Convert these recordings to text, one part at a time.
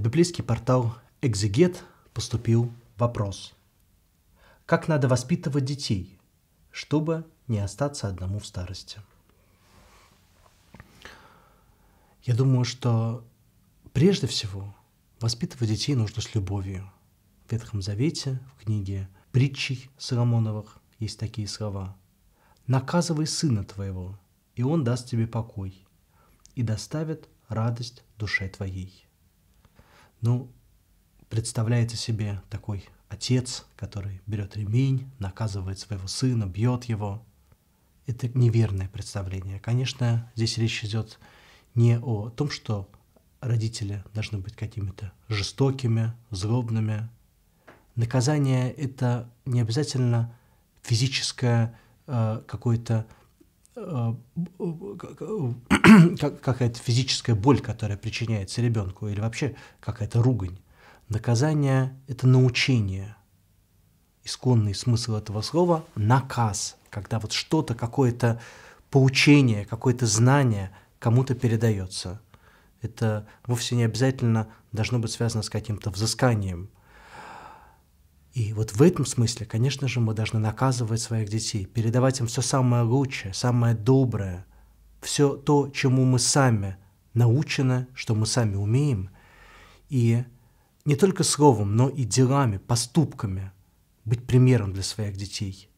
библейский портал «Экзегет» поступил вопрос. Как надо воспитывать детей, чтобы не остаться одному в старости? Я думаю, что прежде всего воспитывать детей нужно с любовью. В Ветхом Завете, в книге притчей Соломоновых есть такие слова. «Наказывай сына твоего, и он даст тебе покой, и доставит радость душе твоей». Ну, представляете себе такой отец, который берет ремень, наказывает своего сына, бьет его. Это неверное представление. Конечно, здесь речь идет не о том, что родители должны быть какими-то жестокими, злобными. Наказание — это не обязательно физическое э, какое-то Э, э, какая-то э, физическая боль, которая причиняется ребенку, или вообще какая-то ругань. Наказание – это научение. Исконный смысл этого слова – наказ, когда вот что-то, какое-то поучение, какое-то знание кому-то передается. Это вовсе не обязательно должно быть связано с каким-то взысканием – и вот в этом смысле, конечно же, мы должны наказывать своих детей, передавать им все самое лучшее, самое доброе, все то, чему мы сами научены, что мы сами умеем, и не только словом, но и делами, поступками быть примером для своих детей.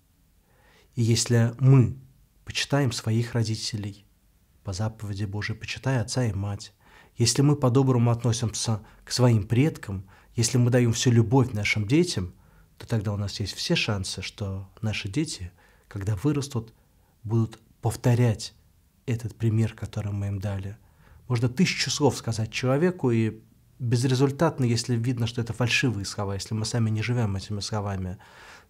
И если мы почитаем своих родителей по заповеди Божией, почитая отца и мать, если мы по-доброму относимся к своим предкам, если мы даем всю любовь нашим детям – то тогда у нас есть все шансы, что наши дети, когда вырастут, будут повторять этот пример, который мы им дали. Можно тысячу слов сказать человеку, и безрезультатно, если видно, что это фальшивые слова, если мы сами не живем этими словами.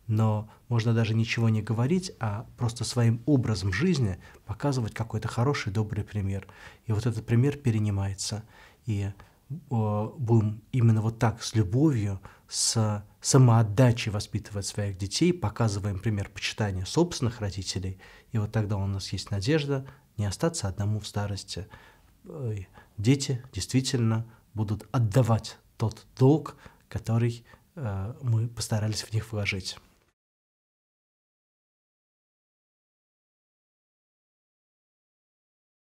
Но можно даже ничего не говорить, а просто своим образом жизни показывать какой-то хороший, добрый пример. И вот этот пример перенимается. И будем именно вот так, с любовью, с самоотдачи воспитывать своих детей, показываем пример почитания собственных родителей, и вот тогда у нас есть надежда не остаться одному в старости. Дети действительно будут отдавать тот долг, который э, мы постарались в них вложить.